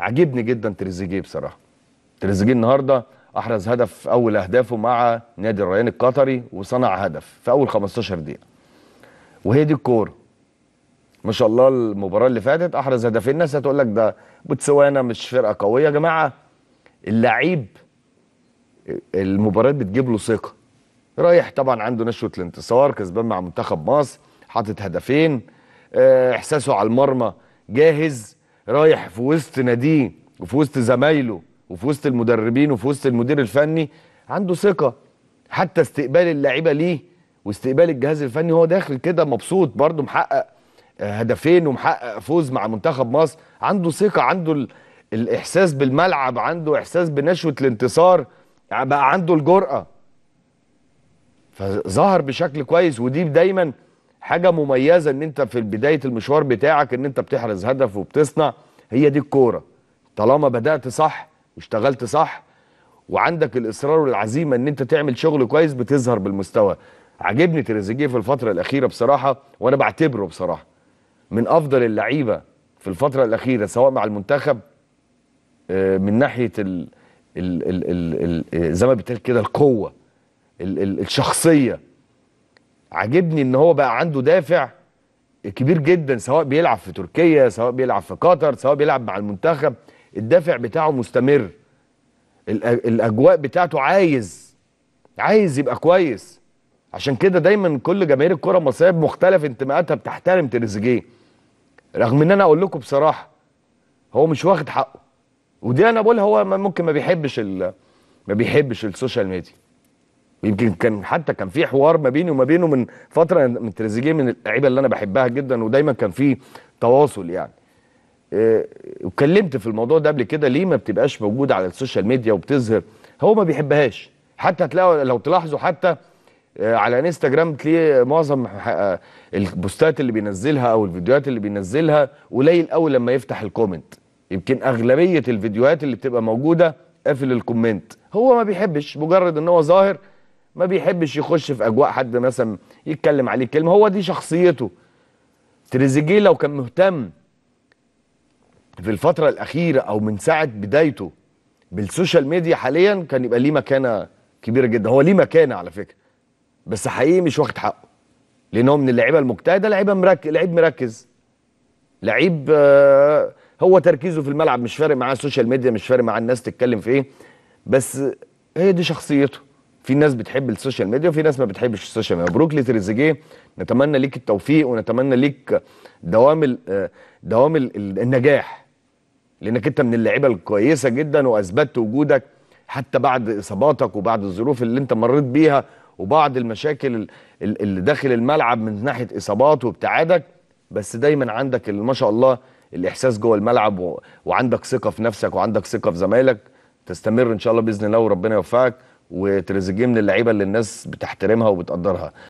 عجبني جدا تريزيجيه بصراحه تريزيجيه النهارده احرز هدف اول اهدافه مع نادي الريان القطري وصنع هدف في اول 15 دقيقه وهي دي الكوره ما شاء الله المباراه اللي فاتت احرز هدفين الناس هتقول لك ده بوتسوانا مش فرقه قويه يا جماعه اللعيب المباريات بتجيب له ثقه رايح طبعا عنده نشوه الانتصار كسبان مع منتخب مصر حاطط هدفين آه، احساسه على المرمى جاهز رايح في وسط ناديه وفي وسط زمايله وفي وسط المدربين وفي وسط المدير الفني عنده ثقه حتى استقبال اللعيبه ليه واستقبال الجهاز الفني هو داخل كده مبسوط برده محقق آه، هدفين ومحقق فوز مع منتخب مصر عنده ثقه عنده الاحساس بالملعب عنده احساس بنشوه الانتصار يعني بقى عنده الجرأه فظهر بشكل كويس ودي دايما حاجه مميزه ان انت في بدايه المشوار بتاعك ان انت بتحرز هدف وبتصنع هي دي الكوره طالما بدات صح واشتغلت صح وعندك الاصرار والعزيمه ان انت تعمل شغل كويس بتظهر بالمستوى عجبني تريزيجيه في الفتره الاخيره بصراحه وانا بعتبره بصراحه من افضل اللعيبه في الفتره الاخيره سواء مع المنتخب آه، من ناحيه ال ال ال ال آه، زي ما بيتقال كده القوه ال ال الشخصيه عاجبني ان هو بقى عنده دافع كبير جدا سواء بيلعب في تركيا سواء بيلعب في قطر سواء بيلعب مع المنتخب الدافع بتاعه مستمر الاجواء بتاعته عايز عايز يبقى كويس عشان كده دايما كل جماهير الكره المصريه بمختلف انتماءاتها بتحترم تريزيجيه رغم ان انا اقول لكم بصراحه هو مش واخد حقه ودي انا بقول هو ممكن ما بيحبش ما بيحبش السوشيال ميديا يمكن كان حتى كان في حوار ما بيني وما بينه من فتره من تريزيجيه من اللعيبه اللي انا بحبها جدا ودايما كان في تواصل يعني آه، اتكلمت في الموضوع ده قبل كده ليه ما بتبقاش موجوده على السوشيال ميديا وبتظهر هو ما بيحبهاش حتى تلاقوا لو تلاحظوا حتى آه، على انستغرام تلاقيه معظم آه، البوستات اللي بينزلها او الفيديوهات اللي بينزلها قليل قوي لما يفتح الكومنت يمكن اغلبيه الفيديوهات اللي بتبقى موجوده قافل الكومنت هو ما بيحبش مجرد ان هو ظاهر ما بيحبش يخش في اجواء حد مثلا يتكلم عليه كلمه هو دي شخصيته تريزيجيه لو كان مهتم في الفتره الاخيره او من ساعه بدايته بالسوشيال ميديا حاليا كان يبقى ليه مكانه كبيره جدا هو ليه مكانه على فكره بس حقيقي مش واخد حقه لان هو من اللعيبه المجتهده لعيبه مركز لعيب مركز لعيب آه، هو تركيزه في الملعب مش فارق معاه السوشيال ميديا مش فارق معاه الناس تتكلم في ايه بس هي دي شخصيته في ناس بتحب السوشيال ميديا وفي ناس ما بتحبش السوشيال ميديا مبروك لتريزيجيه نتمنى ليك التوفيق ونتمنى ليك دوام آه، دوام النجاح لانك انت من اللعيبه الكويسه جدا واثبتت وجودك حتى بعد اصاباتك وبعد الظروف اللي انت مريت بيها وبعض المشاكل اللي داخل الملعب من ناحيه اصابات وابتعادك بس دايما عندك ما شاء الله الاحساس جوه الملعب وعندك ثقه في نفسك وعندك ثقه في زمايلك تستمر ان شاء الله باذن الله وربنا يوفقك وتريزيجيه من اللعيبه اللي الناس بتحترمها وبتقدرها